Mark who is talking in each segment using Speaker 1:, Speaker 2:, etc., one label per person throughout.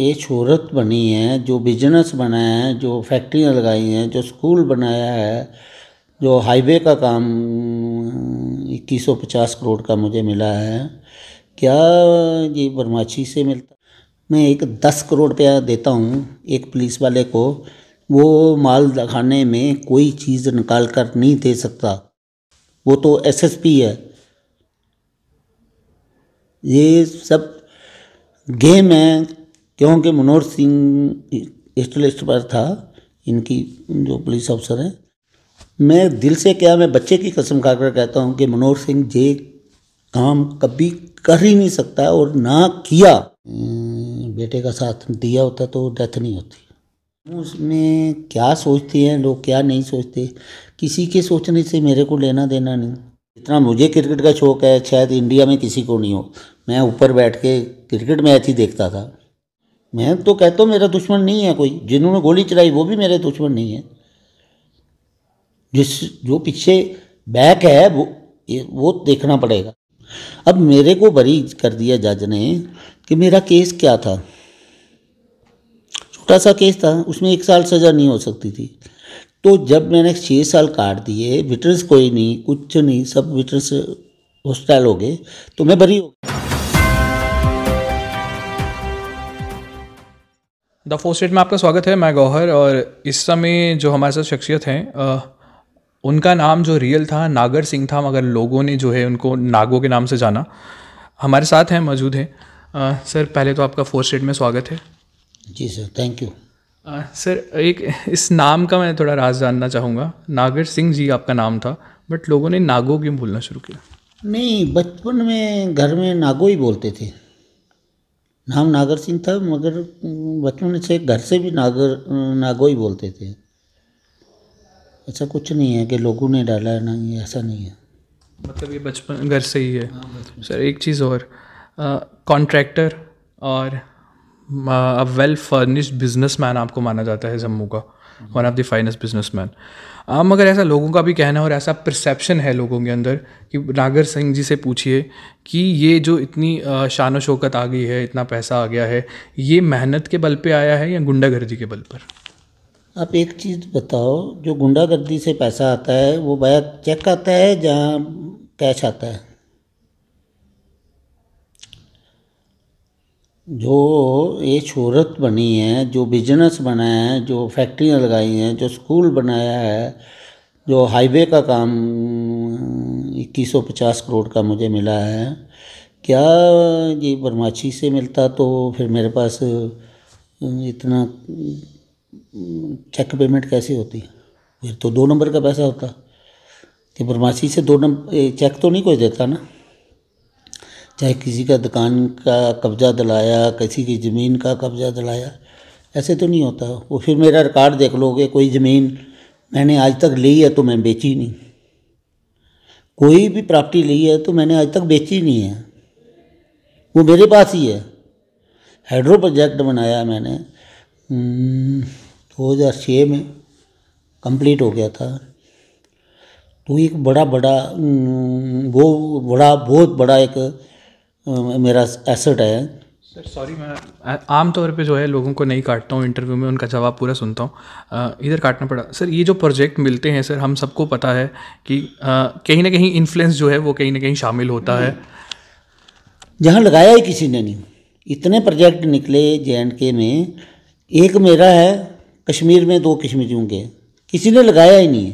Speaker 1: ये शोहरत बनी है जो बिजनेस बनाए हैं जो फैक्ट्रियाँ लगाई हैं जो स्कूल बनाया है जो हाईवे का काम इक्कीस सौ पचास करोड़ का मुझे मिला है क्या ये बरमाची से मिलता मैं एक दस करोड़ रुपया देता हूँ एक पुलिस वाले को वो माल दिखाने में कोई चीज़ निकाल कर नहीं दे सकता वो तो एसएसपी है ये सब गेम है क्योंकि मनोहर सिंह स्टलिस्ट पर था इनकी जो पुलिस अफसर है मैं दिल से क्या मैं बच्चे की कसम खाकर कहता हूँ कि मनोहर सिंह जे काम कभी कर ही नहीं सकता और ना किया बेटे का साथ दिया होता तो डेथ नहीं होती उसमें क्या सोचते हैं लोग क्या नहीं सोचते किसी के सोचने से मेरे को लेना देना नहीं इतना मुझे क्रिकेट का शौक़ है शायद इंडिया में किसी को नहीं हो मैं ऊपर बैठ के क्रिकेट मैच ही देखता था मैं तो कहता हूँ मेरा दुश्मन नहीं है कोई जिन्होंने गोली चलाई वो भी मेरे दुश्मन नहीं है जिस जो पीछे बैक है वो वो देखना पड़ेगा अब मेरे को बरी कर दिया जज ने कि मेरा केस क्या था छोटा सा केस था उसमें एक साल सज़ा नहीं हो सकती थी तो जब मैंने छः साल काट दिए विटर्स कोई नहीं कुछ नहीं सब विटर्स हॉस्टाइल हो
Speaker 2: गए तो मैं बरी हो गया द फोर स्टेट में आपका स्वागत है मैं गौहर और इस समय जो हमारे साथ शख्सियत हैं उनका नाम जो रियल था नागर सिंह था मगर लोगों ने जो है उनको नागो के नाम से जाना हमारे साथ हैं मौजूद हैं सर पहले तो आपका फोर स्टेट में स्वागत है जी सर थैंक यू सर एक इस नाम का मैं थोड़ा राज जानना चाहूँगा नागर सिंह जी आपका नाम था बट लोगों ने नागो क्यों बोलना शुरू किया नहीं
Speaker 1: बचपन में घर में नागो ही बोलते थे नाम नागर सिंह था मगर बचपन से घर से भी नागर नागोई बोलते थे ऐसा कुछ नहीं है कि लोगों ने डाला है ना ये ऐसा नहीं है
Speaker 2: मतलब ये बचपन घर से ही है हाँ, सर एक चीज़ और कॉन्ट्रैक्टर और वेल फर्निश्ड बिजनेसमैन आपको माना जाता है जम्मू का one of the finest businessman हाँ मगर ऐसा लोगों का भी कहना है और ऐसा परसेप्शन है लोगों के अंदर कि नागर सिंह जी से पूछिए कि ये जो इतनी शान शौकत आ गई है इतना पैसा आ गया है ये मेहनत के बल पे आया है या गुंडागर्दी के बल पर
Speaker 1: आप एक चीज़ बताओ जो गुंडागर्दी से पैसा आता है वो बाया चेक आता है जहाँ कैश आता है जो ये शहरत बनी है जो बिजनेस बना है जो फैक्ट्रियाँ लगाई हैं जो स्कूल बनाया है जो हाईवे का काम इक्कीस सौ पचास करोड़ का मुझे मिला है क्या ये बरमाची से मिलता तो फिर मेरे पास इतना चेक पेमेंट कैसे होती फिर तो दो नंबर का पैसा होता कि बरमाची से दो नंबर चेक तो नहीं कोई देता ना चाहे किसी का दुकान का कब्ज़ा दिलाया किसी की ज़मीन का कब्ज़ा दिलाया ऐसे तो नहीं होता वो फिर मेरा रिकॉर्ड देख लोगे कोई ज़मीन मैंने आज तक ली है तो मैं बेची नहीं कोई भी प्रॉपर्टी ली है तो मैंने आज तक बेची नहीं है वो मेरे पास ही है हाइड्रो प्रोजेक्ट बनाया मैंने हम्म, दो हज़ार छः में कंप्लीट हो गया था तो एक बड़ा बड़ा हम्म, वो बड़ा बहुत बड़ा एक मेरा एसेट है
Speaker 2: सर सॉरी मैं आमतौर पे जो है लोगों को नहीं काटता हूँ इंटरव्यू में उनका जवाब पूरा सुनता हूँ इधर काटना पड़ा सर ये जो प्रोजेक्ट मिलते हैं सर हम सबको पता है कि कहीं ना कहीं इन्फ्लुएंस जो है वो कहीं ना कहीं शामिल होता है
Speaker 1: जहाँ लगाया ही किसी ने नहीं इतने प्रोजेक्ट निकले जे के में एक मेरा है कश्मीर में दो कश्मीरियों के किसी ने लगाया ही नहीं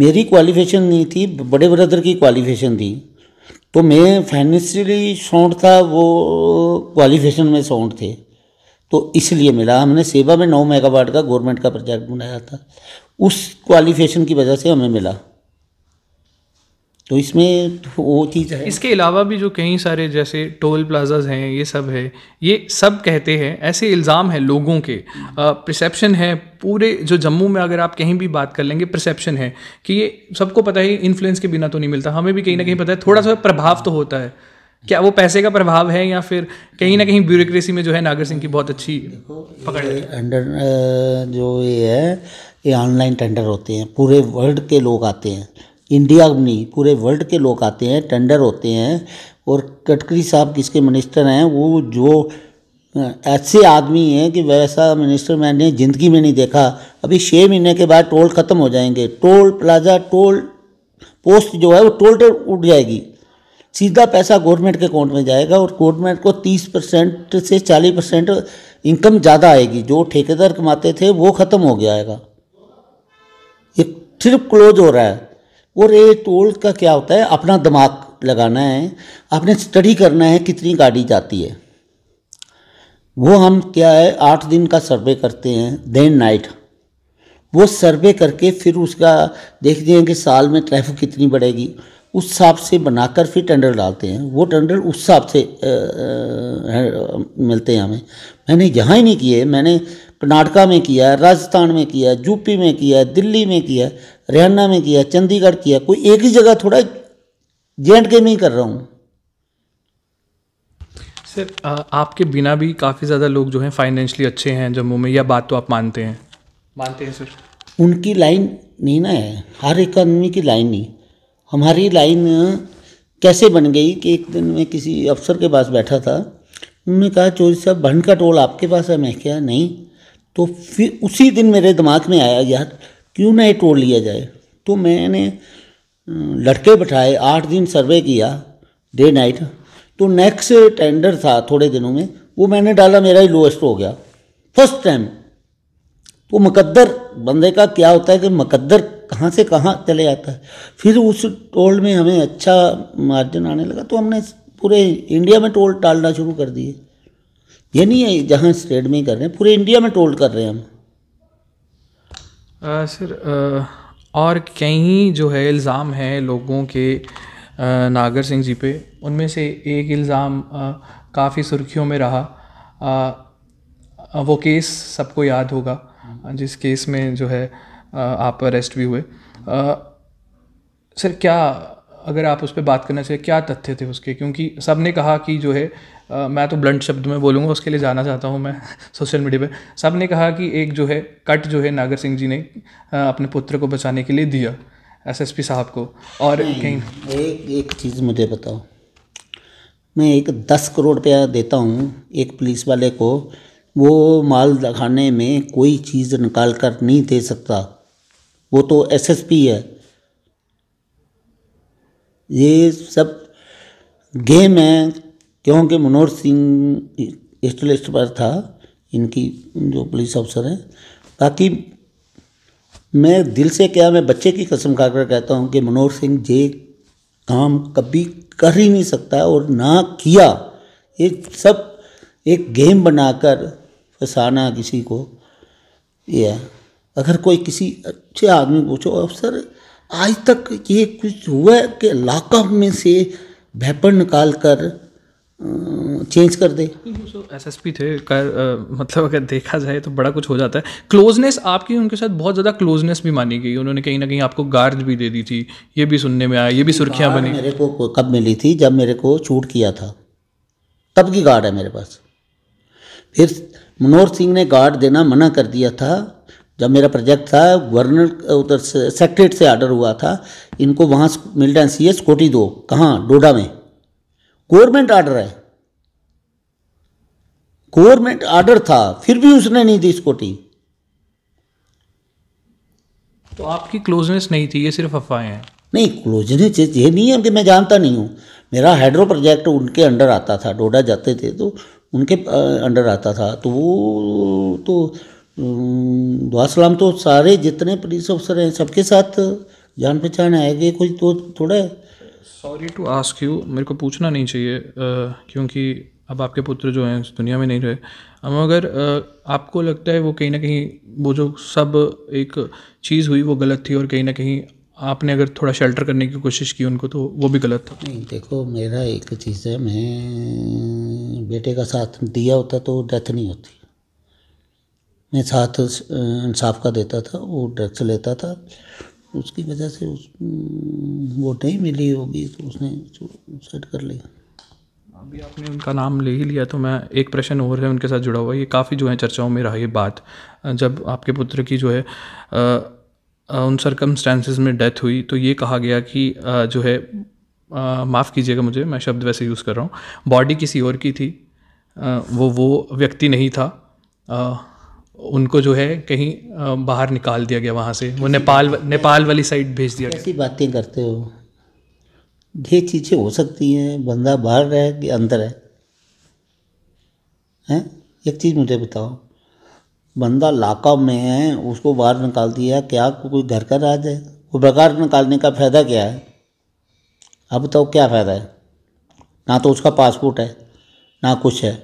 Speaker 1: मेरी क्वालिफिकेशन नहीं थी बड़े ब्रदर की क्वालिफिकेशन थी तो मैं फाइनेंशियली साउंड था वो क्वालिफिकेशन में साउंड थे तो इसलिए मिला हमने सेवा में नौ मेगावाट का गवर्नमेंट का प्रोजेक्ट बनाया था उस क्वालिफिकेशन की वजह से हमें मिला तो इसमें तो वो
Speaker 2: चीज़ है इसके अलावा भी जो कई सारे जैसे टोल प्लाजाज हैं ये सब है ये सब कहते हैं ऐसे इल्ज़ाम है लोगों के प्रसप्शन है पूरे जो जम्मू में अगर आप कहीं भी बात कर लेंगे प्रसप्शन है कि ये सबको पता है इन्फ्लुएंस के बिना तो नहीं मिलता हमें भी कहीं ना कहीं पता है थोड़ा सा प्रभाव तो होता है क्या वो पैसे का प्रभाव है या फिर कहीं ना कहीं ब्यूरोक्रेसी में जो है नागर सिंह की बहुत अच्छी
Speaker 1: पकड़ अंडर जो ये है ये ऑनलाइन टेंडर होते हैं पूरे वर्ल्ड के लोग आते हैं इंडिया नहीं पूरे वर्ल्ड के लोग आते हैं टेंडर होते हैं और गडकरी साहब किसके मिनिस्टर हैं वो जो ऐसे आदमी हैं कि वैसा मिनिस्टर मैंने ज़िंदगी में नहीं देखा अभी छः महीने के बाद टोल ख़त्म हो जाएंगे टोल प्लाजा टोल पोस्ट जो है वो टोल टेल उठ जाएगी सीधा पैसा गवर्नमेंट के अकाउंट में जाएगा और गवर्नमेंट को 30 परसेंट से 40 परसेंट इनकम ज़्यादा आएगी जो ठेकेदार कमाते थे वो ख़त्म हो गया आएगा ये ट्रिप क्लोज हो रहा है और ये टोल का क्या होता है अपना दिमाग लगाना है आपने स्टडी करना है कितनी गाड़ी जाती है वो हम क्या है आठ दिन का सर्वे करते हैं देन नाइट वो सर्वे करके फिर उसका देखते हैं कि साल में ट्रैफिक कितनी बढ़ेगी उस हिसाब से बनाकर फिर टेंडर डालते हैं वो टेंडर उस हिसाब से आ, आ, मिलते हैं हमें मैंने यहाँ ही नहीं किए मैंने कर्नाटका में किया राजस्थान में किया यूपी में किया दिल्ली में किया हरियाणा में किया चंडीगढ़ किया कोई एक ही जगह थोड़ा जे एंड के में ही
Speaker 2: कर रहा हूँ सर आपके बिना भी काफ़ी ज़्यादा लोग जो हैं फाइनेंशली अच्छे हैं जम्मू में यह बात तो आप मानते हैं मानते हैं सर उनकी लाइन नहीं ना है हर एक आदमी की लाइन नहीं हमारी लाइन
Speaker 1: कैसे बन गई कि एक दिन मैं किसी अफसर के पास बैठा था उन्होंने कहा चोरी साहब भंड का टोल आपके पास है मैं क्या नहीं तो फिर उसी दिन मेरे दिमाग में आया यार क्यों ना ये टोल लिया जाए तो मैंने लड़के बैठाए आठ दिन सर्वे किया डे नाइट तो नेक्स्ट टेंडर था थोड़े दिनों में वो मैंने डाला मेरा ही लोएस्ट हो गया फर्स्ट टाइम तो मुकद्दर बंदे का क्या होता है कि मुकद्दर कहाँ से कहाँ चले जाता है फिर उस टोल में हमें अच्छा मार्जिन आने लगा तो हमने पूरे इंडिया में टोल डालना शुरू कर दिए ये नहीं है जहाँ स्टेट में ही कर रहे हैं पूरे इंडिया में टोल कर रहे हैं हम
Speaker 2: सर और कई जो है इल्ज़ाम हैं लोगों के नागर सिंह जी पे उनमें से एक इल्ज़ाम काफ़ी सुर्खियों में रहा वो केस सबको याद होगा जिस केस में जो है आप अरेस्ट भी हुए सर क्या अगर आप उस पर बात करना चाहिए क्या तथ्य थे उसके क्योंकि सब ने कहा कि जो है मैं तो ब्लंट शब्द में बोलूँगा उसके लिए जाना चाहता हूँ मैं सोशल मीडिया पे सब ने कहा कि एक जो है कट जो है नागर सिंह जी ने अपने पुत्र को बचाने के लिए दिया एसएसपी साहब को और कहीं
Speaker 1: एक एक चीज़ मुझे बताओ मैं एक दस करोड़ रुपया देता हूँ एक पुलिस वाले को वो माल दिखाने में कोई चीज़ निकाल कर नहीं दे सकता वो तो एसएसपी है ये सब गेम है क्योंकि मनोहर सिंह स्टिल पर था इनकी जो पुलिस अफसर हैं बाकी मैं दिल से क्या मैं बच्चे की कसम खाकर कहता हूँ कि मनोहर सिंह जे काम कभी कर ही नहीं सकता और ना किया ये सब एक गेम बनाकर फंसाना किसी को ये अगर कोई किसी अच्छे आदमी पूछो अफसर आज तक ये कुछ हुआ है कि लाकअप में से वेपन निकाल कर चेंज कर दे
Speaker 2: सो एसएसपी थे कर आ, मतलब अगर देखा जाए तो बड़ा कुछ हो जाता है क्लोजनेस आपकी उनके साथ बहुत ज़्यादा क्लोजनेस भी मानी गई उन्होंने कहीं ना कहीं आपको गार्ड भी दे दी थी ये भी सुनने में आया ये भी सुर्खियाँ बनी मेरे
Speaker 1: को कब मिली थी जब मेरे को चूट किया था तब की गार्ड है मेरे पास फिर मनोहर सिंह ने गार्ड देना मना कर दिया था जब मेरा प्रोजेक्ट था गवर्नर उधर से सेक्रेट से ऑर्डर हुआ था इनको वहाँ मिल्टन सी एस कोटी दो कहाँ डोडा में गवर्नमेंट आर्डर है गवर्नमेंट आर्डर था फिर भी उसने नहीं दी स्कूटी
Speaker 2: तो आपकी क्लोजनेस नहीं थी ये सिर्फ अफवाहें हैं
Speaker 1: नहीं क्लोजनेस ये नहीं है कि मैं जानता नहीं हूँ मेरा हाइड्रो प्रोजेक्ट उनके अंडर आता था डोडा जाते थे तो उनके अंडर आता था तो वो तो दुआसलाम तो सारे जितने पुलिस अफसर हैं सबके साथ जान पहचान आए गए कुछ तो थोड़ा है
Speaker 2: सॉरी टू आस्क यू मेरे को पूछना नहीं चाहिए क्योंकि अब आपके पुत्र जो हैं इस दुनिया में नहीं रहे मगर आपको लगता है वो कहीं ना कहीं वो जो सब एक चीज़ हुई वो गलत थी और कहीं ना कहीं आपने अगर थोड़ा शेल्टर करने की कोशिश की उनको तो वो भी गलत था नहीं देखो
Speaker 1: मेरा एक चीज़ है मैं बेटे का साथ दिया होता तो डेथ नहीं होती मैं साथ इंसाफ का देता था वो ड्रग्स लेता था उसकी वजह से उस वोट नहीं मिली होगी तो उसने
Speaker 2: सेट कर लिया अभी आपने उनका नाम ले ही लिया तो मैं एक प्रश्न और है उनके साथ जुड़ा हुआ ये काफ़ी जो है चर्चाओं में रहा ये बात जब आपके पुत्र की जो है आ, उन सरकमस्टेंसेस में डेथ हुई तो ये कहा गया कि आ, जो है माफ़ कीजिएगा मुझे मैं शब्द वैसे यूज़ कर रहा हूँ बॉडी किसी और की थी आ, वो वो व्यक्ति नहीं था उनको जो है कहीं बाहर निकाल दिया गया वहाँ से वो नेपाल नेपाल वाली साइड भेज दिया ऐसी बातें करते हो
Speaker 1: ये चीज़ें हो सकती हैं बंदा बाहर रहे कि अंदर है हैं एक चीज़ मुझे बताओ बंदा लाका में है उसको बाहर निकाल दिया क्या कोई घर का राज है वो बेकार निकालने का फ़ायदा क्या है अब बताओ क्या फ़ायदा है ना तो उसका पासपोर्ट है ना कुछ है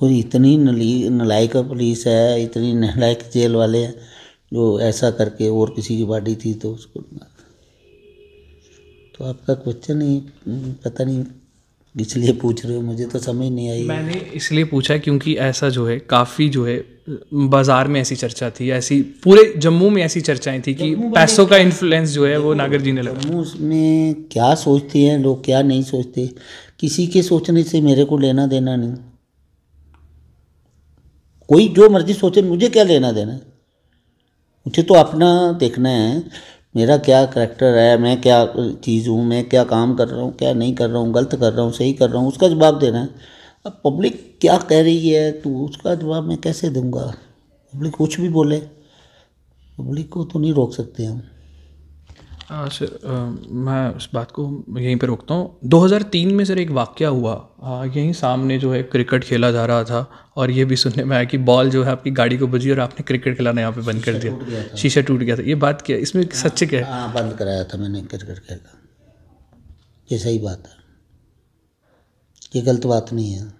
Speaker 1: कोई इतनी नली नलायक पुलिस है इतनी नलायक जेल वाले हैं जो ऐसा करके और किसी की बॉडी थी तो उसको तो आपका क्वेश्चन ही पता नहीं इसलिए पूछ रहे हो मुझे तो
Speaker 2: समझ नहीं आई मैंने इसलिए पूछा क्योंकि ऐसा जो है काफ़ी जो है बाजार में ऐसी चर्चा थी ऐसी पूरे जम्मू में ऐसी चर्चाएं थी कि पैसों का इन्फ्लुएंस जो है वो नागर जी ने लगा
Speaker 1: जम्मू उसमें क्या सोचते हैं लोग क्या नहीं सोचते किसी के सोचने से मेरे को लेना देना नहीं कोई जो मर्जी सोचे मुझे क्या लेना देना है मुझे तो अपना देखना है मेरा क्या करैक्टर है मैं क्या चीज़ हूँ मैं क्या काम कर रहा हूँ क्या नहीं कर रहा हूँ गलत कर रहा हूँ सही कर रहा हूँ उसका जवाब देना है अब पब्लिक क्या कह रही है तो उसका जवाब मैं कैसे दूंगा पब्लिक कुछ भी बोले पब्लिक को तो नहीं रोक सकते हम
Speaker 2: आ, हाँ, सर आ, मैं उस बात को यहीं पर रोकता हूँ 2003 में सर एक वाक्य हुआ आ, हाँ, यहीं सामने जो है क्रिकेट खेला जा रहा था और ये भी सुनने में आया कि बॉल जो है आपकी गाड़ी को बजी और आपने क्रिकेट खिलाना यहाँ पे बंद कर दिया शीशा टूट गया था ये बात क्या इसमें हाँ, सच्चे क्या है
Speaker 1: हाँ बंद कराया था मैंने क्रिकेट खेला
Speaker 2: ये सही बात है ये गलत बात
Speaker 1: नहीं है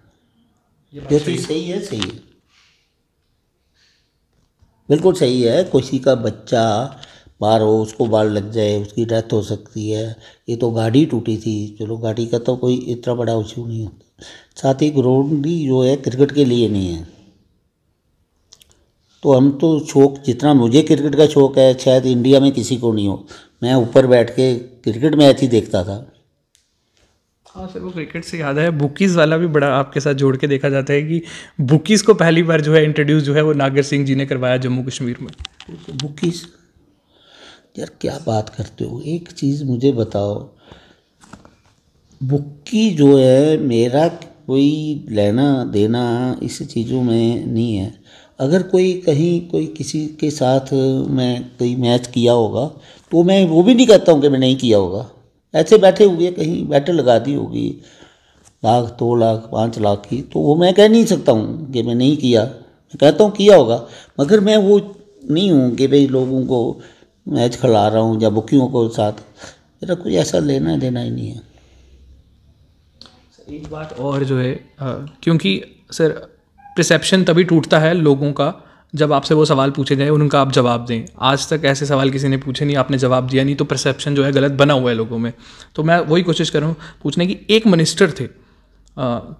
Speaker 1: ये तो सही है सही है बिल्कुल सही है किसी का बच्चा बाहर हो उसको बाढ़ लग जाए उसकी डेथ हो सकती है ये तो गाड़ी टूटी थी चलो गाड़ी का तो कोई इतना बड़ा इशू नहीं होता साथ ही ग्राउंड भी जो है क्रिकेट के लिए नहीं है तो हम तो शौक जितना मुझे क्रिकेट का शौक है शायद इंडिया में किसी को नहीं हो मैं ऊपर बैठ के क्रिकेट मैच ही देखता था
Speaker 2: हाँ सर वो क्रिकेट से याद है बुकीज़ वाला भी बड़ा आपके साथ जोड़ के देखा जाता है कि बुकीज़ को पहली बार जो है इंट्रोड्यूस जो है वो नागर सिंह जी ने करवाया जम्मू कश्मीर में बुकीज़
Speaker 1: यार क्या बात करते हो एक चीज़ मुझे बताओ बुक्की जो है मेरा कोई लेना देना इस चीज़ों में नहीं है अगर कोई कहीं कोई किसी के साथ मैं कोई मैच किया होगा तो मैं वो भी नहीं कहता हूँ कि मैं नहीं किया होगा ऐसे बैठे हुए कहीं बैटर लगा दी होगी लाख दो तो लाख पाँच लाख की तो वो मैं कह नहीं सकता हूँ कि मैं नहीं किया मैं कहता हूँ किया होगा मगर मैं वो नहीं हूँ कि भाई लोगों को मैच खिला रहा हूँ या बुकियों को साथ मेरा कोई
Speaker 2: ऐसा लेना देना ही नहीं है एक बात और जो है क्योंकि सर प्रसप्शन तभी टूटता है लोगों का जब आपसे वो सवाल पूछे जाए उनका आप जवाब दें आज तक ऐसे सवाल किसी ने पूछे नहीं आपने जवाब दिया नहीं तो परसेप्शन जो है गलत बना हुआ है लोगों में तो मैं वही कोशिश कर रहा हूँ पूछने की एक मिनिस्टर थे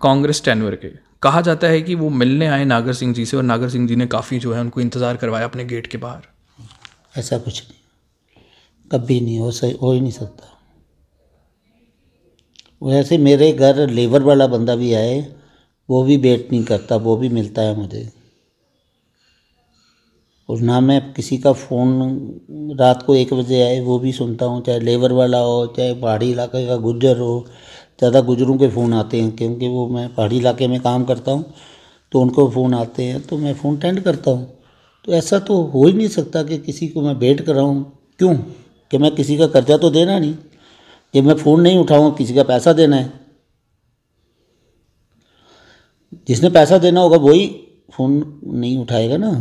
Speaker 2: कांग्रेस टेनवर के कहा जाता है कि वो मिलने आए नागर सिंह जी से और नागर सिंह जी ने काफ़ी जो है उनको इंतज़ार करवाया अपने गेट के बाहर
Speaker 1: ऐसा कुछ नहीं कभी नहीं हो सही हो ही नहीं सकता वैसे मेरे घर लेबर वाला बंदा भी आए वो भी वेट नहीं करता वो भी मिलता है मुझे और ना मैं किसी का फ़ोन रात को एक बजे आए वो भी सुनता हूँ चाहे लेबर वाला हो चाहे पहाड़ी इलाके का गुजर हो ज़्यादा गुजरों के फ़ोन आते हैं क्योंकि वो मैं पहाड़ी इलाके में काम करता हूँ तो उनको फ़ोन आते हैं तो मैं फ़ोन अटेंड करता हूँ तो ऐसा तो हो ही नहीं सकता कि किसी को मैं भेंट कराऊँ क्यों कि मैं किसी का कर्जा तो देना नहीं कि मैं फ़ोन नहीं उठाऊँ किसी का पैसा देना है जिसने पैसा देना होगा वही फ़ोन नहीं उठाएगा ना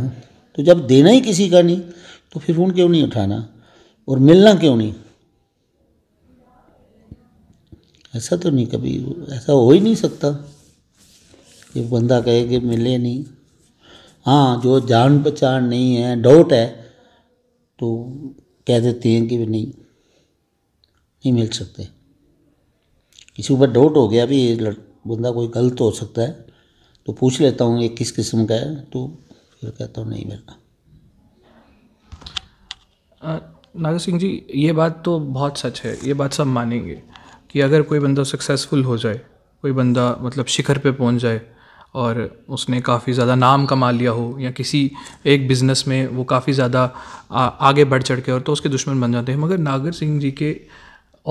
Speaker 1: तो जब देना ही किसी का नहीं तो फिर फ़ोन क्यों नहीं उठाना और मिलना क्यों नहीं ऐसा तो नहीं कभी ऐसा हो ही नहीं सकता कि बंदा कहे कि मिले नहीं हाँ जो जान पहचान नहीं है डाउट है तो कह देते हैं कि नहीं नहीं मिल सकते किसी ऊपर डाउट हो गया भी बंदा कोई गलत हो सकता है तो पूछ लेता हूँ ये किस किस्म का है तो फिर कहता हूँ नहीं मिलना
Speaker 2: नागर सिंह जी ये बात तो बहुत सच है ये बात सब मानेंगे कि अगर कोई बंदा सक्सेसफुल हो जाए कोई बंदा मतलब शिखर पे पहुंच जाए और उसने काफ़ी ज़्यादा नाम कमा लिया हो या किसी एक बिज़नेस में वो काफ़ी ज़्यादा आगे बढ़ चढ़ के और तो उसके दुश्मन बन जाते हैं मगर नागर सिंह जी के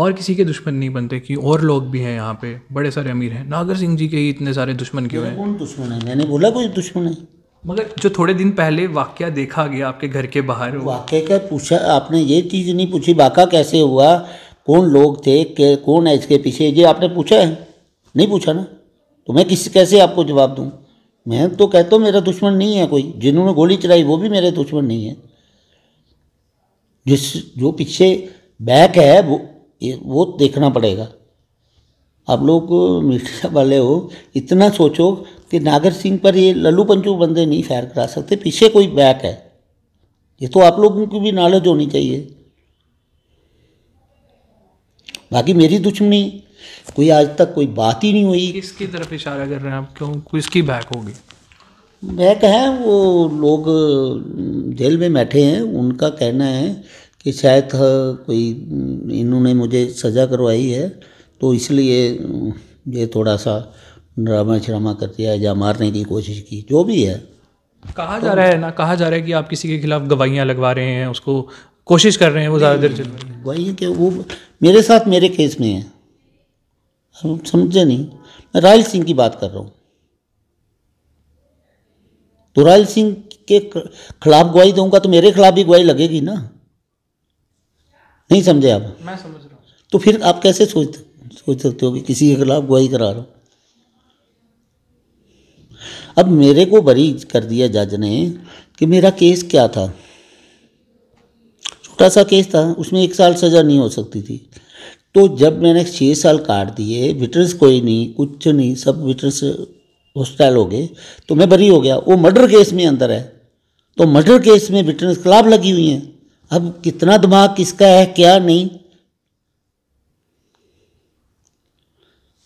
Speaker 2: और किसी के दुश्मन नहीं बनते कि और लोग भी हैं यहाँ पे बड़े सारे अमीर हैं नागर सिंह जी के ही इतने सारे दुश्मन क्यों हैं कौन दुश्मन है मैंने बोला कोई दुश्मन है मगर जो थोड़े दिन पहले वाक्य देखा गया आपके घर के बाहर वाक्य
Speaker 1: का पूछा आपने ये चीज़ नहीं पूछी वाका कैसे हुआ कौन लोग थे कौन है इसके पीछे ये आपने पूछा है नहीं पूछा ना तो मैं किस कैसे आपको जवाब दूँ मैं तो कहता हूँ मेरा दुश्मन नहीं है कोई जिन्होंने गोली चलाई वो भी मेरे दुश्मन नहीं है जिस जो पीछे बैक है वो वो देखना पड़ेगा आप लोग मीडिया वाले हो इतना सोचो कि नागर सिंह पर ये लल्लू पंचू बंदे नहीं फायर करा सकते पीछे कोई बैक है ये तो आप लोगों की भी नॉलेज होनी चाहिए बाकी मेरी दुश्मनी कोई आज तक कोई बात ही नहीं
Speaker 2: हुई किसकी तरफ इशारा कर रहे हैं आप क्यों किसकी बैक होगी
Speaker 1: बैक है वो लोग जेल में बैठे हैं उनका कहना है कि शायद कोई इन्होंने मुझे सज़ा करवाई है तो इसलिए ये थोड़ा सा ड्रामा श्रामा कर दिया या मारने की कोशिश की जो भी है
Speaker 2: कहा तो, जा रहा है ना कहा जा रहा है कि आप किसी के खिलाफ गवाहियाँ लगवा रहे हैं उसको कोशिश कर रहे हैं वो ज़्यादा देर चल वही है कि वो
Speaker 1: मेरे साथ मेरे केस में है हम समझे नहीं मैं रायल सिंह की बात कर रहा हूँ तो रायल सिंह के खिलाफ गवाही दूंगा तो मेरे खिलाफ भी गवाही लगेगी ना नहीं समझे आप मैं समझ रहा हूँ तो फिर आप कैसे सोच सोच सकते हो कि किसी के खिलाफ गवाही करा रहा हूँ अब मेरे को बरी कर दिया जज ने कि मेरा केस क्या था छोटा सा केस था उसमें एक साल सज़ा नहीं हो सकती थी तो जब मैंने छः साल काट दिए विटनेस कोई नहीं कुछ नहीं सब विटनेस हॉस्टाइल हो गए तो मैं बरी हो गया वो मर्डर केस में अंदर है तो मर्डर केस में विटनेस खिलाफ लगी हुई है अब कितना दिमाग किसका है क्या नहीं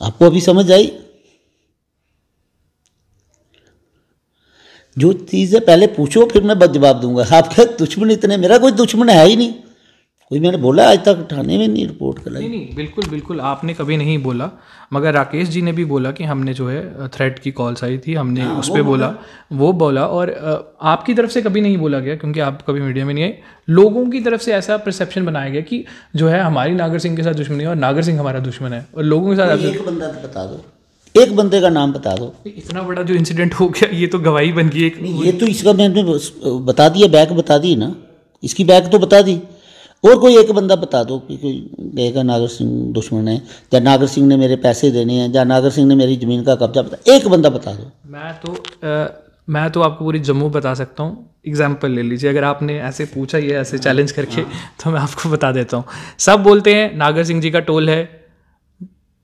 Speaker 1: आपको अभी समझ आई जो चीज़ें पहले पूछो फिर मैं बद जवाब दूंगा आपके दुश्मन इतने मेरा कोई दुश्मन है ही नहीं कोई मैंने बोला आज तक थाने में नहीं रिपोर्ट
Speaker 2: कराई नहीं नहीं बिल्कुल बिल्कुल आपने कभी नहीं बोला मगर राकेश जी ने भी बोला कि हमने जो है थ्रेट की कॉल्स आई थी हमने आ, हाँ, उस पर बोला वो बोला और आपकी तरफ से कभी नहीं बोला गया क्योंकि आप कभी मीडिया में नहीं आए लोगों की तरफ से ऐसा परसेप्शन बनाया गया कि जो है हमारी नागर सिंह के साथ दुश्मनी है और नागर सिंह हमारा दुश्मन है और लोगों के साथ एक बंदा तो बता दो एक बंदे का नाम बता दो इतना बड़ा जो इंसिडेंट हो गया ये तो गवाही बन गई एक नहीं ये तो इसका मैंने बता
Speaker 1: दिया बैग बता दी ना इसकी बैग तो बता दी और कोई एक बंदा बता दो कि कोई कहेगा नागर सिंह दुश्मन है या नागर सिंह ने मेरे पैसे देने हैं या नागर सिंह ने मेरी ज़मीन का कब्जा बता एक बंदा बता दो मैं
Speaker 2: तो आ, मैं तो आपको पूरी जम्मू बता सकता हूँ एग्जाम्पल ले लीजिए अगर आपने ऐसे पूछा ही ऐसे चैलेंज हाँ, करके हाँ। तो मैं आपको बता देता हूँ सब बोलते हैं नागर सिंह जी का टोल है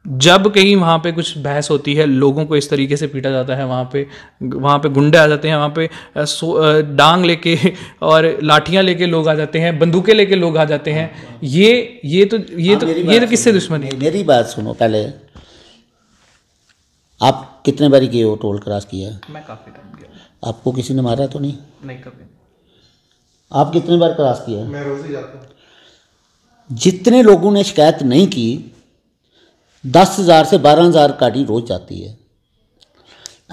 Speaker 2: जब कहीं वहाँ पे कुछ बहस होती है लोगों को इस तरीके से पीटा जाता है वहाँ पे वहाँ पे गुंडे आ जाते हैं वहाँ पे डांग लेके और लाठियाँ लेके लोग आ जाते हैं बंदूकें लेके लोग आ जाते हैं ये ये तो ये तो ये तो
Speaker 1: किससे दुश्मन है मेरी बात सुनो पहले आप कितने बारी किए हो टोल क्रॉस किया
Speaker 2: मैं काफ़ी टाइम गया
Speaker 1: आपको किसी ने मारा तो नहीं नहीं कभी आप कितने बार क्रॉस किया
Speaker 2: मैं रोज ही जाता
Speaker 1: जितने लोगों ने शिकायत नहीं की दस हज़ार से बारह हज़ार गाड़ी रोज़ जाती है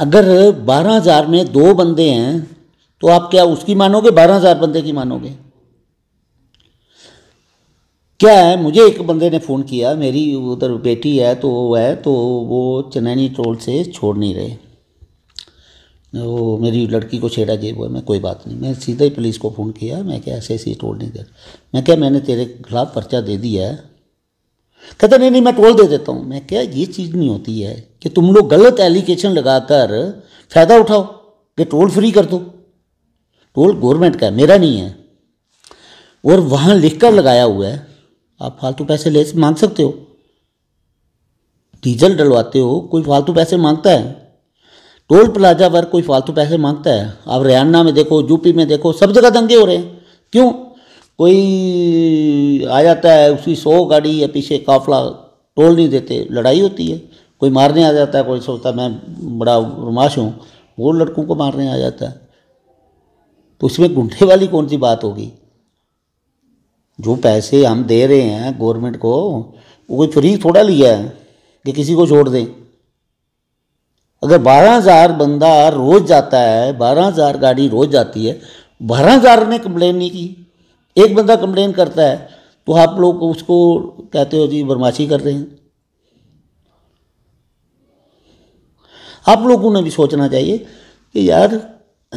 Speaker 1: अगर बारह हज़ार में दो बंदे हैं तो आप क्या उसकी मानोगे बारह हज़ार बंदे की मानोगे क्या है मुझे एक बंदे ने फ़ोन किया मेरी उधर बेटी है तो वो है तो वो चनैनी टोल से छोड़ नहीं रहे वो मेरी लड़की को छेड़ा जेब हुआ मैं कोई बात नहीं मैं सीधा ही पुलिस को फ़ोन किया मैं क्या ऐसे ऐसे टोल नहीं दे मैं क्या मैंने तेरे खिलाफ़ पर्चा दे दिया है कहते नहीं नहीं मैं टोल दे देता हूँ मैं क्या ये चीज़ नहीं होती है कि तुम लोग गलत एलिगेशन लगाकर फ़ायदा उठाओ कि टोल फ्री कर दो टोल गवर्नमेंट का है मेरा नहीं है और वहाँ लिख कर लगाया हुआ है आप फालतू पैसे ले मांग सकते हो डीजल डलवाते हो कोई फालतू पैसे मांगता है टोल प्लाजा पर कोई फालतू पैसे मांगता है आप हरियाणा में देखो यूपी में देखो सब जगह दंगे हो रहे हैं क्यों कोई आ जाता है उसकी सौ गाड़ी या पीछे काफला टोल नहीं देते लड़ाई होती है कोई मारने आ जाता है कोई सोचता मैं बड़ा रुमाश हूँ वो लड़कों को मारने आ जाता है तो उसमें गुंडे वाली कौन सी बात होगी जो पैसे हम दे रहे हैं गवर्नमेंट को वो कोई फ्री थोड़ा लिया है कि किसी को छोड़ दें अगर बारह हज़ार बंदा रोज़ जाता है बारह हज़ार गाड़ी रोज़ जाती है बारह हज़ार ने कंप्लेन नहीं की एक बंदा कंप्लेन करता है तो आप लोग उसको कहते हो जी बदमाशी कर रहे हैं आप लोगों ने भी सोचना चाहिए कि यार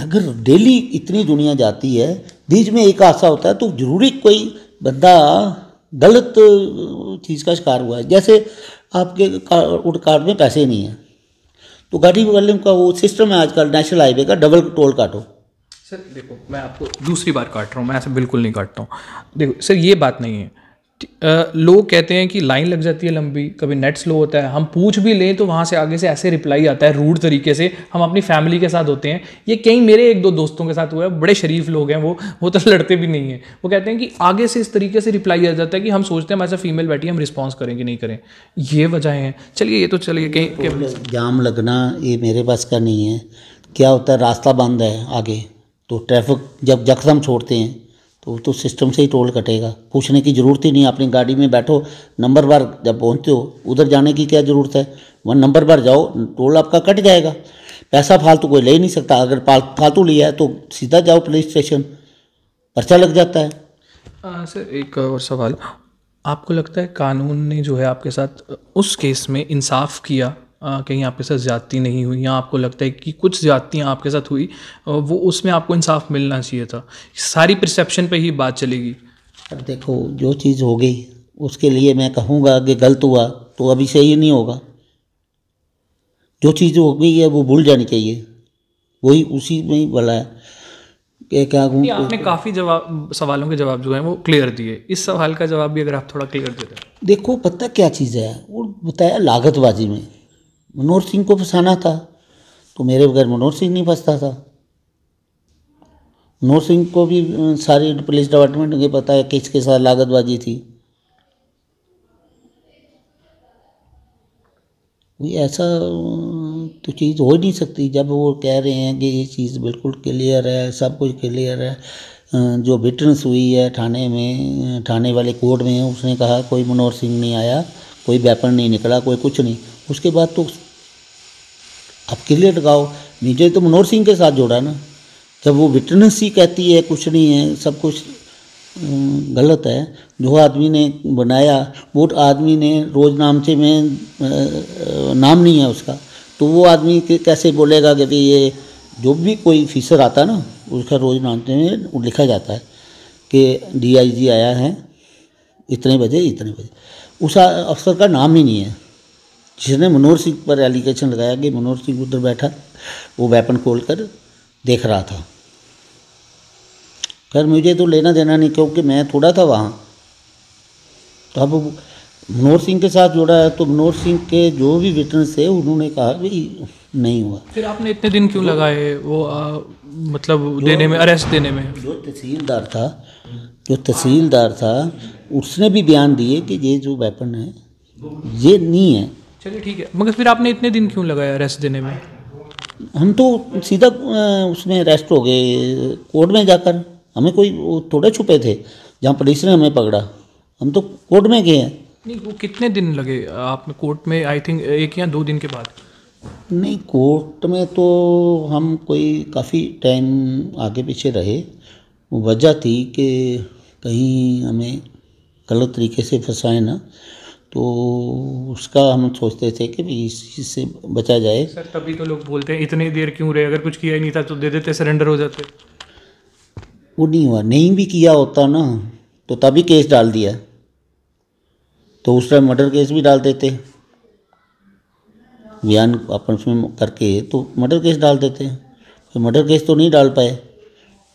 Speaker 1: अगर डेली इतनी दुनिया जाती है बीच में एक हादसा होता है तो जरूरी कोई बंदा गलत चीज़ का शिकार हुआ है जैसे आपके कार्ड कार्ड में पैसे नहीं है तो गाड़ी वाले का वो सिस्टम है आजकल नेशनल हाईवे का डबल टोल काटो
Speaker 2: सर देखो मैं आपको दूसरी बार काट रहा हूँ मैं ऐसे बिल्कुल नहीं काटता हूँ देखो सर ये बात नहीं है लोग कहते हैं कि लाइन लग जाती है लंबी कभी नेट स्लो होता है हम पूछ भी लें तो वहाँ से आगे से ऐसे रिप्लाई आता है रूड तरीके से हम अपनी फैमिली के साथ होते हैं ये कई मेरे एक दो दोस्तों के साथ हुआ है बड़े शरीफ लोग हैं वो वो तो लड़ते भी नहीं हैं वो कहते हैं कि आगे से इस तरीके से रिप्लाई आ जाता है कि हम सोचते हैं हम ऐसा फीमेल बैठी हम रिस्पॉन्स करें कि नहीं करें ये वजह है चलिए ये तो चलिए कहीं
Speaker 1: जाम लगना ये मेरे पास का नहीं है क्या होता है रास्ता बंद है आगे तो ट्रैफिक जब जखदम छोड़ते हैं तो तो सिस्टम से ही टोल कटेगा पूछने की ज़रूरत ही नहीं अपनी गाड़ी में बैठो नंबर बार जब पहुंचते हो उधर जाने की क्या ज़रूरत है वन नंबर बार जाओ टोल आपका कट जाएगा पैसा फालतू कोई ले नहीं सकता अगर फालतू लिया है तो सीधा जाओ पुलिस स्टेशन
Speaker 2: पर्चा लग जाता है आ, सर एक और सवाल आपको लगता है कानून ने जो है आपके साथ उस केस में इंसाफ किया कहीं आपके साथ ज़्यादती नहीं हुई या आपको लगता है कि कुछ ज़्यादतियाँ आपके साथ हुई वो उसमें आपको इंसाफ मिलना चाहिए था सारी परसेप्शन पर ही बात चलेगी
Speaker 1: अब देखो जो चीज़ हो गई उसके लिए मैं कहूँगा कि गलत हुआ तो अभी सही नहीं होगा जो चीज़ हो गई है वो भूल जानी चाहिए वही उसी में ही बोला है क्या क्या आपने
Speaker 2: काफ़ी जवाब सवालों के जवाब जो है वो क्लियर दिए इस सवाल का जवाब भी अगर आप थोड़ा क्लियर दे
Speaker 1: देखो पता क्या चीज़ है वो बताया लागतबाजी में मनोहर सिंह को फंसाना था तो मेरे बगैर मनोहर सिंह नहीं फंसता था मनोहर सिंह को भी सारी पुलिस डिपार्टमेंट के पता है किसके साथ लागतबाजी थी ऐसा तो चीज़ हो ही नहीं सकती जब वो कह रहे हैं कि ये चीज़ बिल्कुल क्लियर है सब कुछ क्लियर है जो विटनेस हुई है थाने में थाने वाले कोर्ट में उसने कहा कोई मनोहर सिंह नहीं आया कोई वेपन नहीं निकला कोई कुछ नहीं उसके बाद तो आपके लिए लगाओ नीचे तो मनोहर सिंह के साथ जोड़ा ना जब वो विटनेस ही कहती है कुछ नहीं है सब कुछ गलत है जो आदमी ने बनाया वो आदमी ने रोज नामचे में नाम नहीं है उसका तो वो आदमी कैसे बोलेगा कि ये जो भी कोई फीसर आता ना उसका रोज नामचे में लिखा जाता है कि डीआईजी आया है इतने बजे इतने बजे उस अफसर का नाम ही नहीं है जिसने मनोहर सिंह पर एलिगेशन लगाया कि मनोहर सिंह उधर बैठा वो वेपन खोल कर देख रहा था खैर मुझे तो लेना देना नहीं क्योंकि मैं थोड़ा था वहाँ तो अब मनोहर सिंह के साथ जोड़ा है तो मनोहर सिंह के जो भी विटनेस थे उन्होंने कहा भाई नहीं हुआ
Speaker 2: फिर आपने इतने दिन क्यों लगाए वो आ, मतलब देने में अरेस्ट देने में जो तहसीलदार
Speaker 1: था जो तहसीलदार था उसने भी बयान दिए कि ये जो वेपन है ये नहीं है
Speaker 2: चलिए ठीक है मगर फिर आपने इतने दिन क्यों लगाया रेस्ट देने में
Speaker 1: हम तो सीधा उसमें रेस्ट हो गए कोर्ट में जाकर हमें कोई थोड़े छुपे थे जहाँ पुलिस ने हमें पकड़ा हम तो कोर्ट में गए हैं
Speaker 2: नहीं वो कितने दिन लगे आप कोर्ट में आई थिंक एक या दो दिन के बाद
Speaker 1: नहीं कोर्ट में तो हम कोई काफ़ी टाइम आगे पीछे रहे वजह थी कि कहीं हमें गलत तरीके से फंसाए ना तो उसका हम सोचते थे कि भाई इस चीज़ से बचा जाए
Speaker 2: सर तभी तो लोग बोलते हैं इतनी देर क्यों रहे अगर कुछ किया ही नहीं था तो दे देते सरेंडर हो जाते
Speaker 1: वो नहीं हुआ नहीं भी किया होता ना तो तभी केस डाल दिया तो उस टाइम मर्डर केस भी डाल देते बयान अपन उसमें करके तो मर्डर केस डाल देते तो मर्डर केस तो नहीं डाल पाए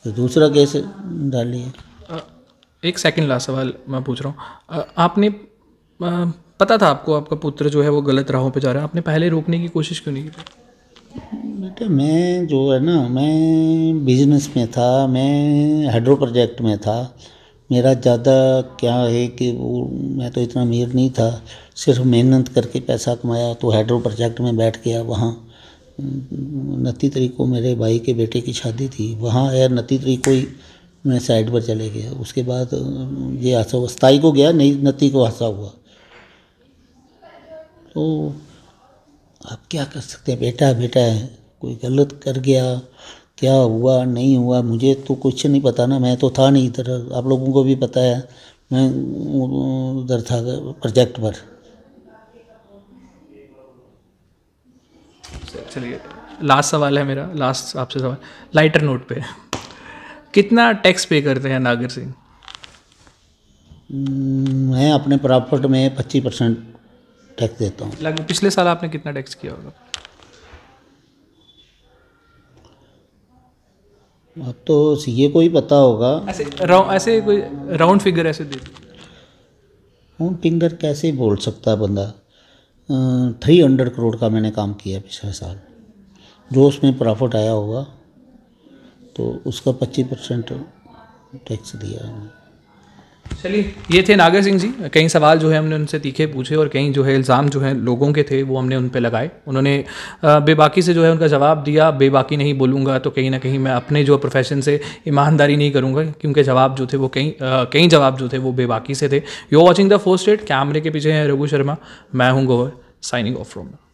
Speaker 1: तो दूसरा केस
Speaker 2: डाल लिया एक सेकंड लास्ट सवाल मैं पूछ रहा हूँ आपने पता था आपको आपका पुत्र जो है वो गलत राहों पे जा रहा है आपने पहले रोकने की कोशिश क्यों नहीं की
Speaker 1: बेटा मैं जो है ना मैं बिजनेस में था मैं हाइड्रो प्रोजेक्ट में था मेरा ज़्यादा क्या है कि वो मैं तो इतना अमीर नहीं था सिर्फ मेहनत करके पैसा कमाया तो हाइड्रो प्रोजेक्ट में बैठ गया वहाँ नती तरीक को मेरे भाई के बेटे की शादी थी वहाँ यार नती तरीक को ही मैं साइड पर चले गया उसके बाद ये हादसा हुआ स्थाई को गया नहीं नती को हादसा हुआ तो आप क्या कर सकते हैं बेटा बेटा है कोई गलत कर गया क्या हुआ नहीं हुआ मुझे तो कुछ नहीं पता ना मैं तो था नहीं इधर आप लोगों को भी पता है मैं उधर था प्रोजेक्ट पर
Speaker 2: चलिए लास्ट सवाल है मेरा लास्ट आपसे सवाल लाइटर नोट पे कितना टैक्स पे करते हैं नागर सिंह
Speaker 1: मैं अपने प्रॉफिट में पच्चीस परसेंट टैक्स देता
Speaker 2: हूँ लगभग पिछले साल आपने कितना टैक्स किया होगा
Speaker 1: अब तो सीए को ही पता होगा
Speaker 2: ऐसे राउंड ऐसे कोई राउंड फिगर ऐसे दे
Speaker 1: राउंड फिगर कैसे बोल सकता है बंदा थ्री हंड्रेड करोड़ का मैंने काम किया पिछले साल जो उसमें प्रॉफिट आया होगा तो उसका पच्चीस परसेंट टैक्स दिया है
Speaker 2: चलिए ये थे नागर सिंह जी कई सवाल जो है हमने उनसे तीखे पूछे और कई जो है इल्ज़ाम जो है लोगों के थे वो हमने उन पर लगाए उन्होंने बेबाकी से जो है उनका जवाब दिया बेबाकी नहीं बोलूँगा तो कहीं ना कहीं मैं अपने जो प्रोफेशन से ईमानदारी नहीं करूँगा क्योंकि जवाब जो थे वो कई कई जवाब जो थे वो बेबाकी से थे यू वॉचिंग द फोस्ट एड कैमरे के पीछे हैं रघु शर्मा मैं हूँ गोवर साइनिंग ऑफ फ्रॉम